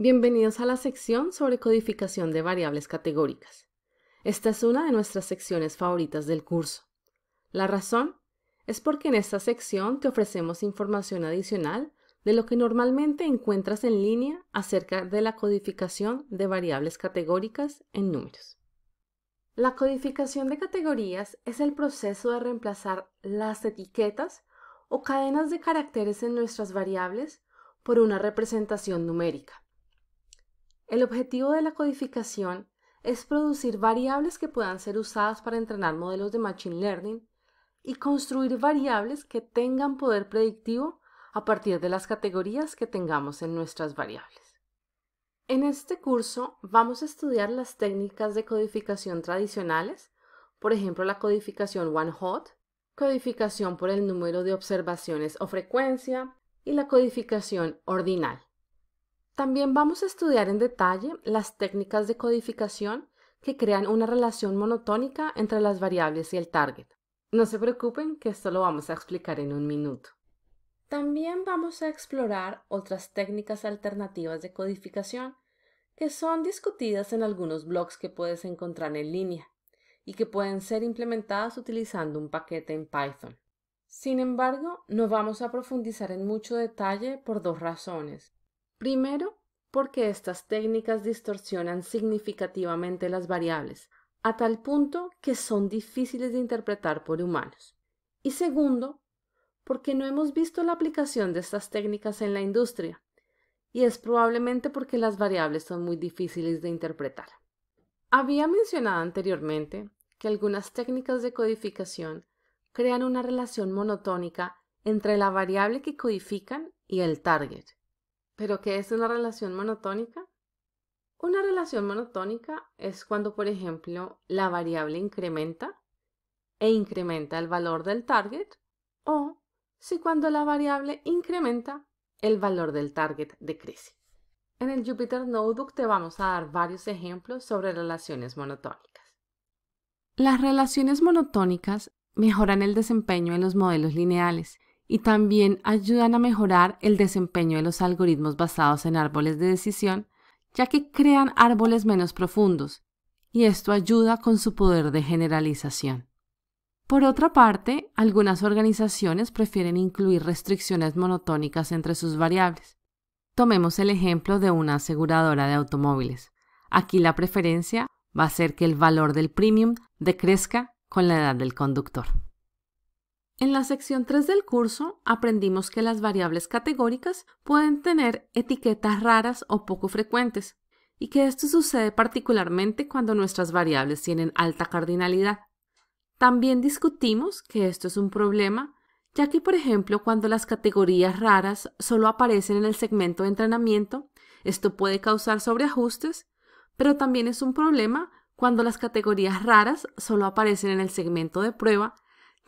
Bienvenidos a la sección sobre codificación de variables categóricas. Esta es una de nuestras secciones favoritas del curso. La razón es porque en esta sección te ofrecemos información adicional de lo que normalmente encuentras en línea acerca de la codificación de variables categóricas en números. La codificación de categorías es el proceso de reemplazar las etiquetas o cadenas de caracteres en nuestras variables por una representación numérica. El objetivo de la codificación es producir variables que puedan ser usadas para entrenar modelos de Machine Learning y construir variables que tengan poder predictivo a partir de las categorías que tengamos en nuestras variables. En este curso vamos a estudiar las técnicas de codificación tradicionales, por ejemplo la codificación one-hot, codificación por el número de observaciones o frecuencia y la codificación ordinal. También vamos a estudiar en detalle las técnicas de codificación que crean una relación monotónica entre las variables y el target. No se preocupen que esto lo vamos a explicar en un minuto. También vamos a explorar otras técnicas alternativas de codificación que son discutidas en algunos blogs que puedes encontrar en línea y que pueden ser implementadas utilizando un paquete en Python. Sin embargo, no vamos a profundizar en mucho detalle por dos razones. Primero, porque estas técnicas distorsionan significativamente las variables, a tal punto que son difíciles de interpretar por humanos. Y segundo, porque no hemos visto la aplicación de estas técnicas en la industria, y es probablemente porque las variables son muy difíciles de interpretar. Había mencionado anteriormente que algunas técnicas de codificación crean una relación monotónica entre la variable que codifican y el target, ¿Pero qué es una relación monotónica? Una relación monotónica es cuando, por ejemplo, la variable incrementa e incrementa el valor del target o si cuando la variable incrementa, el valor del target decrece. En el Jupyter Notebook te vamos a dar varios ejemplos sobre relaciones monotónicas. Las relaciones monotónicas mejoran el desempeño en los modelos lineales y también ayudan a mejorar el desempeño de los algoritmos basados en árboles de decisión, ya que crean árboles menos profundos, y esto ayuda con su poder de generalización. Por otra parte, algunas organizaciones prefieren incluir restricciones monotónicas entre sus variables. Tomemos el ejemplo de una aseguradora de automóviles. Aquí la preferencia va a ser que el valor del premium decrezca con la edad del conductor. En la sección 3 del curso aprendimos que las variables categóricas pueden tener etiquetas raras o poco frecuentes y que esto sucede particularmente cuando nuestras variables tienen alta cardinalidad. También discutimos que esto es un problema ya que por ejemplo cuando las categorías raras solo aparecen en el segmento de entrenamiento, esto puede causar sobreajustes, pero también es un problema cuando las categorías raras solo aparecen en el segmento de prueba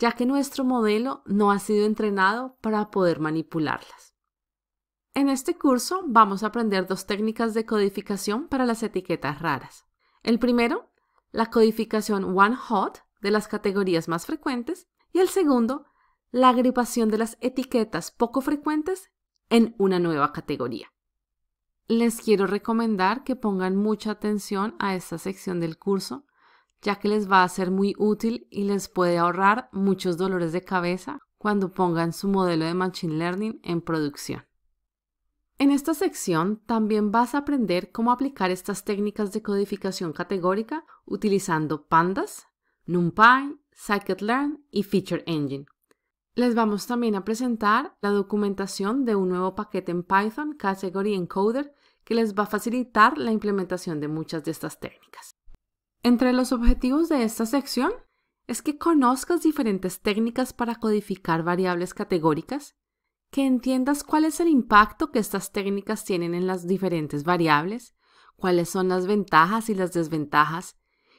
ya que nuestro modelo no ha sido entrenado para poder manipularlas. En este curso vamos a aprender dos técnicas de codificación para las etiquetas raras. El primero, la codificación one hot de las categorías más frecuentes y el segundo, la agrupación de las etiquetas poco frecuentes en una nueva categoría. Les quiero recomendar que pongan mucha atención a esta sección del curso ya que les va a ser muy útil y les puede ahorrar muchos dolores de cabeza cuando pongan su modelo de Machine Learning en producción. En esta sección también vas a aprender cómo aplicar estas técnicas de codificación categórica utilizando pandas, NumPy, scikit-learn y Feature Engine. Les vamos también a presentar la documentación de un nuevo paquete en Python Category Encoder que les va a facilitar la implementación de muchas de estas técnicas. Entre los objetivos de esta sección es que conozcas diferentes técnicas para codificar variables categóricas, que entiendas cuál es el impacto que estas técnicas tienen en las diferentes variables, cuáles son las ventajas y las desventajas,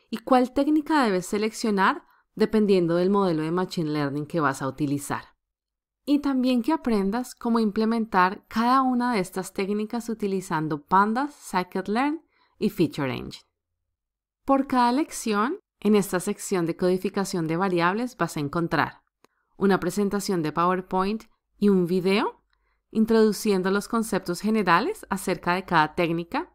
y cuál técnica debes seleccionar dependiendo del modelo de Machine Learning que vas a utilizar. Y también que aprendas cómo implementar cada una de estas técnicas utilizando Pandas, Scikit-Learn y Feature Engine. Por cada lección, en esta sección de codificación de variables vas a encontrar una presentación de PowerPoint y un video introduciendo los conceptos generales acerca de cada técnica.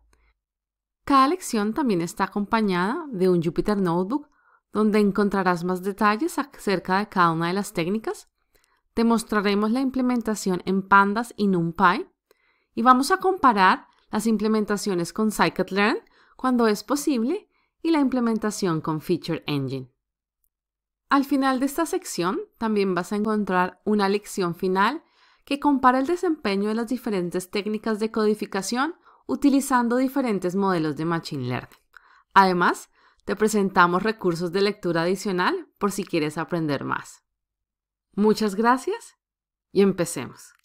Cada lección también está acompañada de un Jupyter Notebook donde encontrarás más detalles acerca de cada una de las técnicas. Te mostraremos la implementación en Pandas y NumPy y vamos a comparar las implementaciones con Scikit-Learn cuando es posible y la implementación con Feature Engine. Al final de esta sección también vas a encontrar una lección final que compara el desempeño de las diferentes técnicas de codificación utilizando diferentes modelos de Machine Learning. Además, te presentamos recursos de lectura adicional por si quieres aprender más. Muchas gracias y empecemos.